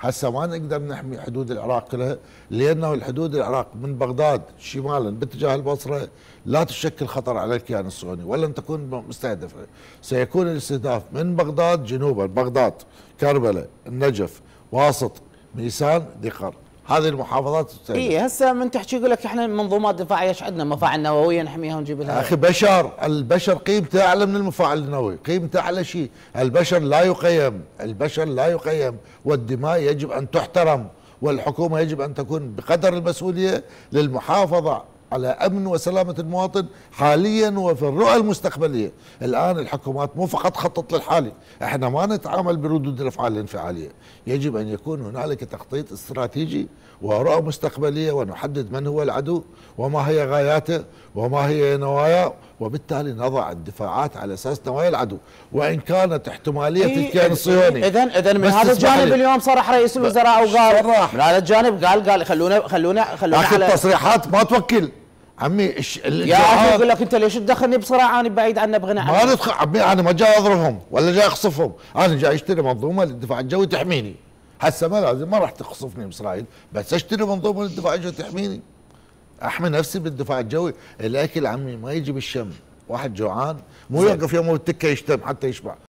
هسه ما نقدر نحمي حدود العراق كلها لانه الحدود العراق من بغداد شمالا باتجاه البصره لا تشكل خطر على الكيان الصهيوني ولن تكون مستهدفه سيكون الاستهداف من بغداد جنوبا بغداد كربلاء النجف واسط ميسان ذي قرن هذه المحافظات اي هسه من تحكي يقول لك احنا منظومات دفاعيه ايش عندنا مفاعل نوويه نحميها ونجيب لها اخي بشر البشر قيمته اعلى من المفاعل النووي قيمته اعلى شيء البشر لا يقيم البشر لا يقيم والدماء يجب ان تحترم والحكومه يجب ان تكون بقدر المسؤوليه للمحافظه على أمن وسلامة المواطن حاليا وفي الرؤى المستقبلية الآن الحكومات مو فقط خطط للحالي احنا ما نتعامل بردود الأفعال الانفعالية يجب أن يكون هنالك تخطيط استراتيجي ورؤى مستقبلية ونحدد من هو العدو وما هي غاياته وما هي نواياه وبالتالي نضع الدفاعات على اساس نوايا العدو وان كانت احتماليه إيه الكيان الصهيوني اذا اذا من هذا الجانب اليوم صرح رئيس الوزراء وقال صرح من هذا الجانب قال قال خلونا خلونا خلونا لكن التصريحات ما توكل عمي يا اخي اقول لك انت ليش تدخلني بصراع انا بعيد عنه بغنى ما ندخل عمي انا ما جاي اضربهم ولا جاي اقصفهم انا جاي اشتري منظومه للدفاع الجوي تحميني هسه ما لازم ما راح تقصفني باسرائيل بس اشتري منظومه للدفاع الجوي تحميني احمي نفسي بالدفاع الجوي الاكل عمي ما يجي بالشم واحد جوعان مو يوقف يوم التكه يشتم حتى يشبع